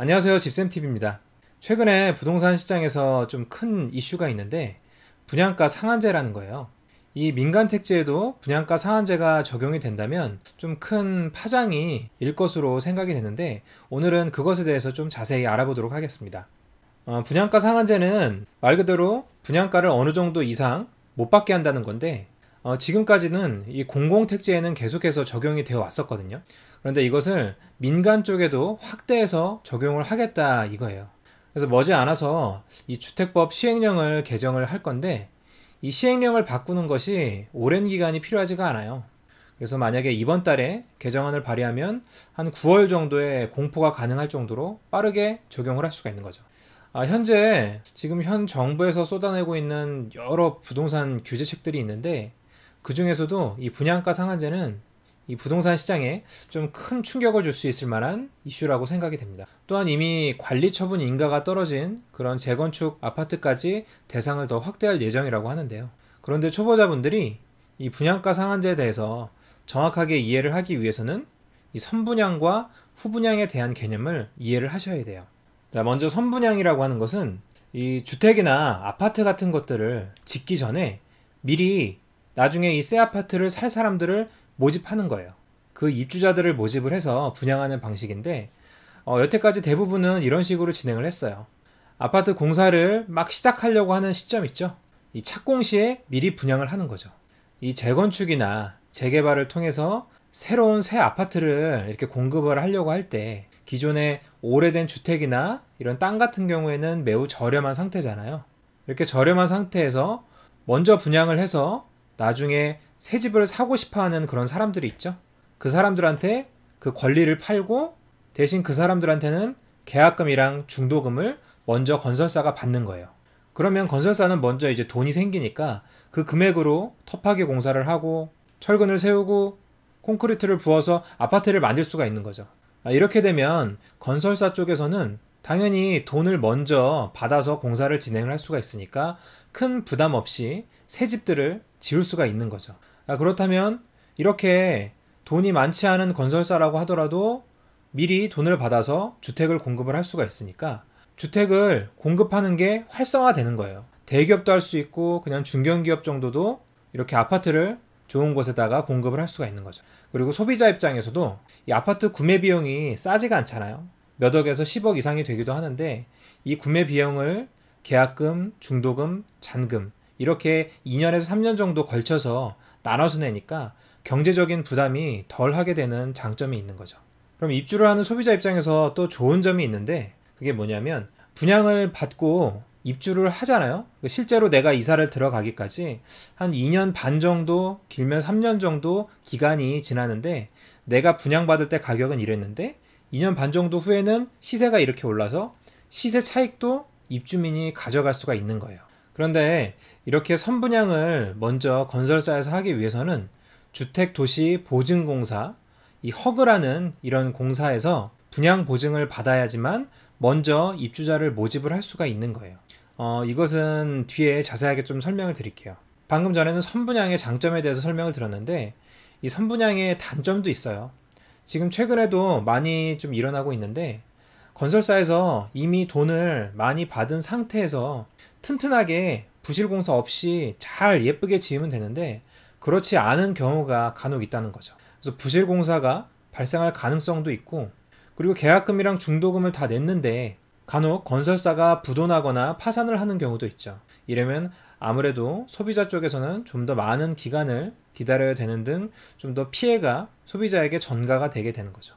안녕하세요. 집쌤TV입니다. 최근에 부동산 시장에서 좀 큰 이슈가 있는데 분양가 상한제라는 거예요. 이 민간 택지에도 분양가 상한제가 적용이 된다면 좀 큰 파장이 일 것으로 생각이 되는데 오늘은 그것에 대해서 좀 자세히 알아보도록 하겠습니다. 어, 분양가 상한제는 말 그대로 분양가를 어느 정도 이상 못 받게 한다는 건데 어, 지금까지는 이 공공택지에는 계속해서 적용이 되어 왔었거든요. 그런데 이것을 민간 쪽에도 확대해서 적용을 하겠다 이거예요. 그래서 머지않아서 이 주택법 시행령을 개정을 할 건데 이 시행령을 바꾸는 것이 오랜 기간이 필요하지가 않아요. 그래서 만약에 이번 달에 개정안을 발의하면 한 9월 정도에 공포가 가능할 정도로 빠르게 적용을 할 수가 있는 거죠. 아, 현재 지금 현 정부에서 쏟아내고 있는 여러 부동산 규제책들이 있는데 그 중에서도 이 분양가 상한제는 이 부동산 시장에 좀 큰 충격을 줄 수 있을 만한 이슈라고 생각이 됩니다. 또한 이미 관리 처분 인가가 떨어진 그런 재건축 아파트까지 대상을 더 확대할 예정이라고 하는데요. 그런데 초보자분들이 이 분양가 상한제에 대해서 정확하게 이해를 하기 위해서는 이 선분양과 후분양에 대한 개념을 이해를 하셔야 돼요. 자, 먼저 선분양이라고 하는 것은 이 주택이나 아파트 같은 것들을 짓기 전에 미리 나중에 이 새 아파트를 살 사람들을 모집하는 거예요. 그 입주자들을 모집을 해서 분양하는 방식인데 어, 여태까지 대부분은 이런 식으로 진행을 했어요. 아파트 공사를 막 시작하려고 하는 시점 있죠. 이 착공 시에 미리 분양을 하는 거죠. 이 재건축이나 재개발을 통해서 새로운 새 아파트를 이렇게 공급을 하려고 할 때 기존의 오래된 주택이나 이런 땅 같은 경우에는 매우 저렴한 상태잖아요. 이렇게 저렴한 상태에서 먼저 분양을 해서 나중에 새 집을 사고 싶어 하는 그런 사람들이 있죠. 그 사람들한테 그 권리를 팔고 대신 그 사람들한테는 계약금이랑 중도금을 먼저 건설사가 받는 거예요. 그러면 건설사는 먼저 이제 돈이 생기니까 그 금액으로 터파기 공사를 하고 철근을 세우고 콘크리트를 부어서 아파트를 만들 수가 있는 거죠. 아, 이렇게 되면 건설사 쪽에서는 당연히 돈을 먼저 받아서 공사를 진행을 할 수가 있으니까 큰 부담 없이 새 집들을 지을 수가 있는 거죠. 아, 그렇다면 이렇게 돈이 많지 않은 건설사라고 하더라도 미리 돈을 받아서 주택을 공급을 할 수가 있으니까 주택을 공급하는 게 활성화되는 거예요. 대기업도 할 수 있고 그냥 중견기업 정도도 이렇게 아파트를 좋은 곳에다가 공급을 할 수가 있는 거죠. 그리고 소비자 입장에서도 이 아파트 구매 비용이 싸지가 않잖아요. 몇 억에서 10억 이상이 되기도 하는데 이 구매 비용을 계약금, 중도금, 잔금 이렇게 2년에서 3년 정도 걸쳐서 나눠서 내니까 경제적인 부담이 덜 하게 되는 장점이 있는 거죠. 그럼 입주를 하는 소비자 입장에서 또 좋은 점이 있는데 그게 뭐냐면 분양을 받고 입주를 하잖아요. 그러니까 실제로 내가 이사를 들어가기까지 한 2년 반 정도 길면 3년 정도 기간이 지나는데 내가 분양받을 때 가격은 이랬는데 2년 반 정도 후에는 시세가 이렇게 올라서 시세 차익도 입주민이 가져갈 수가 있는 거예요. 그런데 이렇게 선분양을 먼저 건설사에서 하기 위해서는 주택도시보증공사, 이 허그라는 이런 공사에서 분양 보증을 받아야지만 먼저 입주자를 모집을 할 수가 있는 거예요. 어, 이것은 뒤에 자세하게 좀 설명을 드릴게요. 방금 전에는 선분양의 장점에 대해서 설명을 드렸는데이 선분양의 단점도 있어요. 지금 최근에도 많이 좀 일어나고 있는데 건설사에서 이미 돈을 많이 받은 상태에서 튼튼하게 부실공사 없이 잘 예쁘게 지으면 되는데 그렇지 않은 경우가 간혹 있다는 거죠. 그래서 부실공사가 발생할 가능성도 있고 그리고 계약금이랑 중도금을 다 냈는데 간혹 건설사가 부도나거나 파산을 하는 경우도 있죠. 이러면 아무래도 소비자 쪽에서는 좀 더 많은 기간을 기다려야 되는 등 좀 더 피해가 소비자에게 전가가 되게 되는 거죠.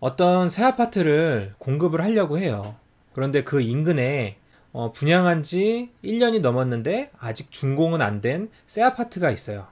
어떤 새 아파트를 공급을 하려고 해요. 그런데 그 인근에 어, 분양한 지 1년이 넘었는데 아직 준공은 안 된 새 아파트가 있어요.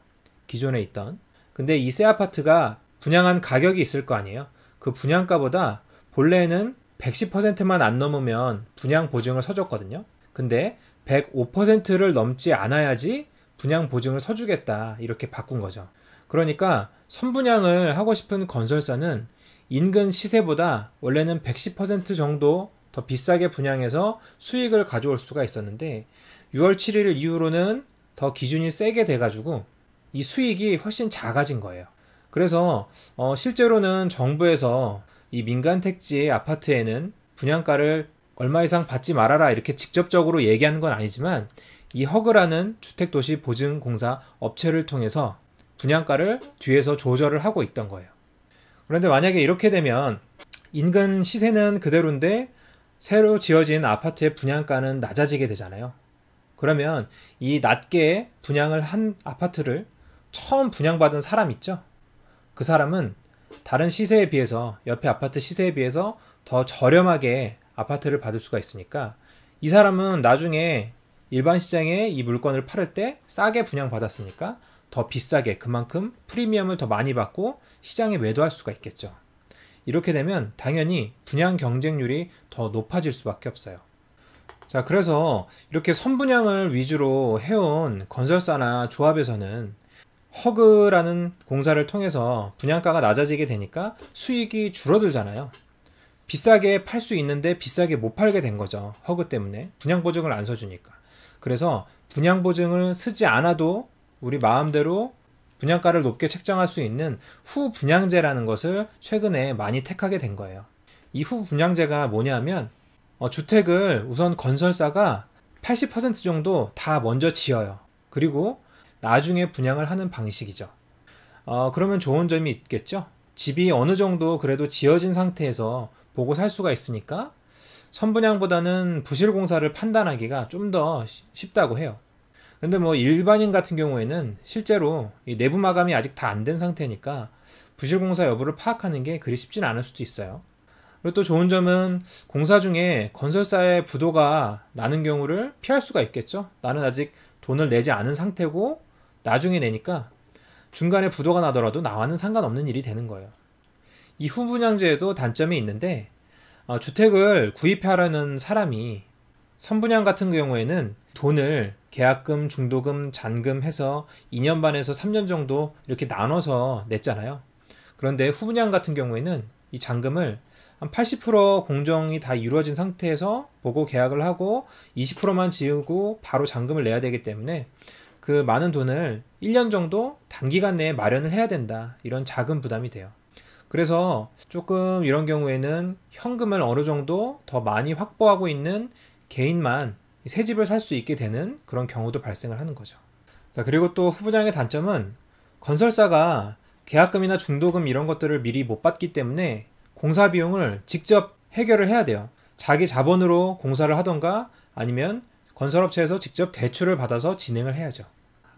기존에 있던. 근데 이 새 아파트가 분양한 가격이 있을 거 아니에요. 그 분양가보다 본래는 110%만 안 넘으면 분양 보증을 서줬거든요. 근데 105%를 넘지 않아야지 분양 보증을 서주겠다. 이렇게 바꾼 거죠. 그러니까 선분양을 하고 싶은 건설사는 인근 시세보다 원래는 110% 정도 더 비싸게 분양해서 수익을 가져올 수가 있었는데 6월 7일 이후로는 더 기준이 세게 돼가지고 이 수익이 훨씬 작아진 거예요. 그래서 어 실제로는 정부에서 이 민간 택지의 아파트에는 분양가를 얼마 이상 받지 말아라 이렇게 직접적으로 얘기하는 건 아니지만 이 허그라는 주택도시 보증공사 업체를 통해서 분양가를 뒤에서 조절을 하고 있던 거예요. 그런데 만약에 이렇게 되면 인근 시세는 그대로인데 새로 지어진 아파트의 분양가는 낮아지게 되잖아요. 그러면 이 낮게 분양을 한 아파트를 처음 분양받은 사람 있죠? 그 사람은 다른 시세에 비해서 옆에 아파트 시세에 비해서 더 저렴하게 아파트를 받을 수가 있으니까 이 사람은 나중에 일반 시장에 이 물건을 팔을 때 싸게 분양받았으니까 더 비싸게 그만큼 프리미엄을 더 많이 받고 시장에 매도할 수가 있겠죠. 이렇게 되면 당연히 분양 경쟁률이 더 높아질 수밖에 없어요. 자, 그래서 이렇게 선분양을 위주로 해온 건설사나 조합에서는 허그라는 공사를 통해서 분양가가 낮아지게 되니까 수익이 줄어들잖아요. 비싸게 팔 수 있는데 비싸게 못 팔게 된 거죠. 허그 때문에. 분양보증을 안 써주니까. 그래서 분양보증을 쓰지 않아도 우리 마음대로 분양가를 높게 책정할 수 있는 후 분양제라는 것을 최근에 많이 택하게 된 거예요. 이후 분양제가 뭐냐면 어, 주택을 우선 건설사가 80% 정도 다 먼저 지어요. 그리고 나중에 분양을 하는 방식이죠. 어, 그러면 좋은 점이 있겠죠? 집이 어느 정도 그래도 지어진 상태에서 보고 살 수가 있으니까 선분양보다는 부실공사를 판단하기가 좀 더 쉽다고 해요. 근데 뭐 일반인 같은 경우에는 실제로 내부 마감이 아직 다 안 된 상태니까 부실 공사 여부를 파악하는 게 그리 쉽진 않을 수도 있어요. 그리고 또 좋은 점은 공사 중에 건설사의 부도가 나는 경우를 피할 수가 있겠죠. 나는 아직 돈을 내지 않은 상태고 나중에 내니까 중간에 부도가 나더라도 나와는 상관없는 일이 되는 거예요. 이 후분양제에도 단점이 있는데 어, 주택을 구입하려는 사람이 선분양 같은 경우에는 돈을 계약금, 중도금, 잔금 해서 2년 반에서 3년 정도 이렇게 나눠서 냈잖아요. 그런데 후분양 같은 경우에는 이 잔금을 한 80% 공정이 다 이루어진 상태에서 보고 계약을 하고 20%만 지우고 바로 잔금을 내야 되기 때문에 그 많은 돈을 1년 정도 단기간 내에 마련을 해야 된다. 이런 작은 부담이 돼요. 그래서 조금 이런 경우에는 현금을 어느 정도 더 많이 확보하고 있는 개인만 새 집을 살 수 있게 되는 그런 경우도 발생을 하는 거죠. 자, 그리고 또 후부장의 단점은 건설사가 계약금이나 중도금 이런 것들을 미리 못 받기 때문에 공사 비용을 직접 해결을 해야 돼요. 자기 자본으로 공사를 하던가 아니면 건설업체에서 직접 대출을 받아서 진행을 해야죠.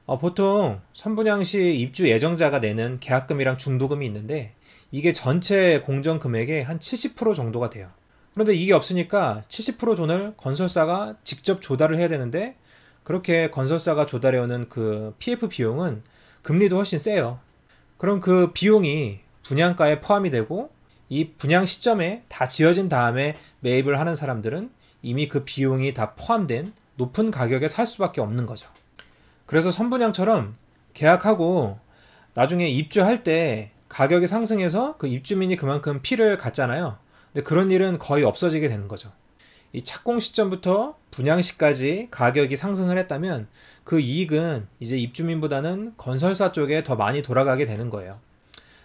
어, 보통 선분양 시 입주 예정자가 내는 계약금이랑 중도금이 있는데 이게 전체 공정 금액의 한 70% 정도가 돼요. 그런데 이게 없으니까 70% 돈을 건설사가 직접 조달을 해야 되는데 그렇게 건설사가 조달해오는 그 PF 비용은 금리도 훨씬 세요. 그럼 그 비용이 분양가에 포함이 되고 이 분양 시점에 다 지어진 다음에 매입을 하는 사람들은 이미 그 비용이 다 포함된 높은 가격에 살 수밖에 없는 거죠. 그래서 선분양처럼 계약하고 나중에 입주할 때 가격이 상승해서 그 입주민이 그만큼 피를 갔잖아요. 근데 그런 일은 거의 없어지게 되는 거죠. 이 착공 시점부터 분양 시까지 가격이 상승을 했다면 그 이익은 이제 입주민보다는 건설사 쪽에 더 많이 돌아가게 되는 거예요.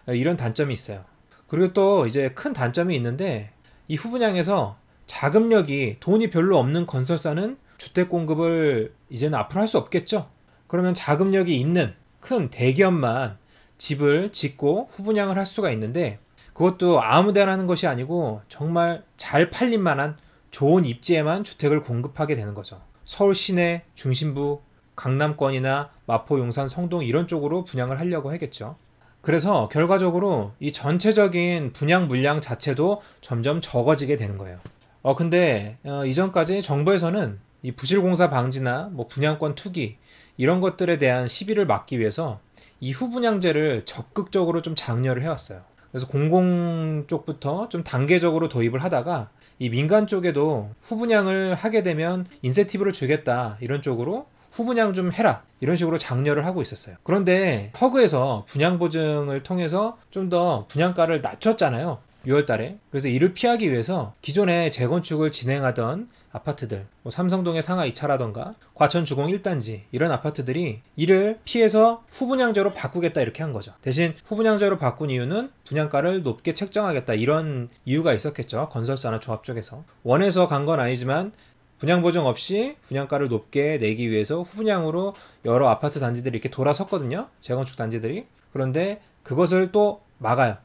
이런 단점이 있어요. 그리고 또 이제 큰 단점이 있는데 이 후분양에서 자금력이 돈이 별로 없는 건설사는 주택 공급을 이제는 앞으로 할 수 없겠죠. 그러면 자금력이 있는 큰 대기업만 집을 짓고 후분양을 할 수가 있는데 그것도 아무데나 하는 것이 아니고 정말 잘 팔릴 만한 좋은 입지에만 주택을 공급하게 되는 거죠. 서울 시내 중심부 강남권이나 마포 용산 성동 이런 쪽으로 분양을 하려고 하겠죠. 그래서 결과적으로 이 전체적인 분양 물량 자체도 점점 적어지게 되는 거예요. 어 근데 어, 이전까지 정부에서는 이 부실공사 방지나 뭐 분양권 투기 이런 것들에 대한 시비를 막기 위해서 이 후분양제를 적극적으로 좀 장려를 해왔어요. 그래서 공공 쪽부터 좀 단계적으로 도입을 하다가 이 민간 쪽에도 후분양을 하게 되면 인센티브를 주겠다 이런 쪽으로 후분양 좀 해라 이런 식으로 장려를 하고 있었어요 그런데 허그에서 분양 보증을 통해서 좀 더 분양가를 낮췄잖아요 6월 달에 그래서 이를 피하기 위해서 기존에 재건축을 진행하던 아파트들, 뭐 삼성동의 상하 2차라던가 과천 주공 1단지 이런 아파트들이 이를 피해서 후분양제로 바꾸겠다 이렇게 한 거죠. 대신 후분양제로 바꾼 이유는 분양가를 높게 책정하겠다 이런 이유가 있었겠죠. 건설사나 조합 쪽에서. 원해서 간 건 아니지만 분양 보증 없이 분양가를 높게 내기 위해서 후분양으로 여러 아파트 단지들이 이렇게 돌아섰거든요. 재건축 단지들이. 그런데 그것을 또 막아요.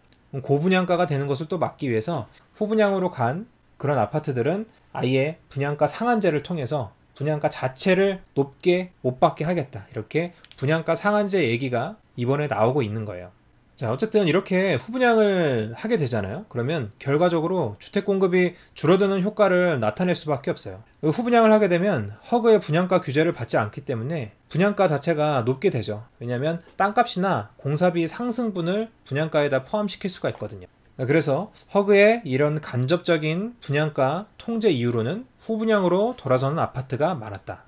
고분양가가 되는 것을 또 막기 위해서 후분양으로 간 그런 아파트들은 아예 분양가 상한제를 통해서 분양가 자체를 높게 못 받게 하겠다. 이렇게 분양가 상한제 얘기가 이번에 나오고 있는 거예요. 자, 어쨌든 이렇게 후분양을 하게 되잖아요. 그러면 결과적으로 주택 공급이 줄어드는 효과를 나타낼 수밖에 없어요. 그 후분양을 하게 되면 허그의 분양가 규제를 받지 않기 때문에 분양가 자체가 높게 되죠. 왜냐하면 땅값이나 공사비 상승분을 분양가에다 포함시킬 수가 있거든요. 아, 그래서 허그의 이런 간접적인 분양가 통제 이후로는 후분양으로 돌아서는 아파트가 많았다.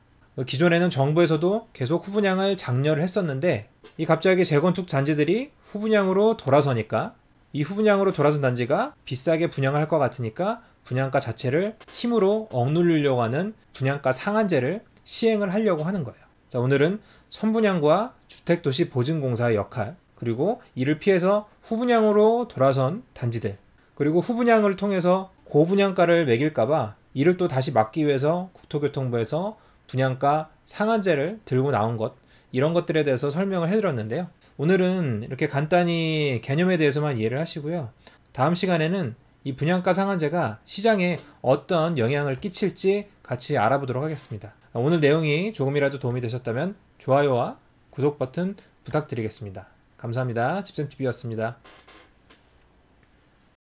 기존에는 정부에서도 계속 후분양을 장려를 했었는데 이 갑자기 재건축 단지들이 후분양으로 돌아서니까 이 후분양으로 돌아선 단지가 비싸게 분양을 할 것 같으니까 분양가 자체를 힘으로 억누르려고 하는 분양가 상한제를 시행을 하려고 하는 거예요. 자, 오늘은 선분양과 주택도시보증공사의 역할 그리고 이를 피해서 후분양으로 돌아선 단지대 그리고 후분양을 통해서 고분양가를 매길까봐 이를 또 다시 막기 위해서 국토교통부에서 분양가 상한제를 들고 나온 것, 이런 것들에 대해서 설명을 해드렸는데요. 오늘은 이렇게 간단히 개념에 대해서만 이해를 하시고요. 다음 시간에는 이 분양가 상한제가 시장에 어떤 영향을 끼칠지 같이 알아보도록 하겠습니다. 오늘 내용이 조금이라도 도움이 되셨다면 좋아요와 구독 버튼 부탁드리겠습니다. 감사합니다. 집쌤TV였습니다.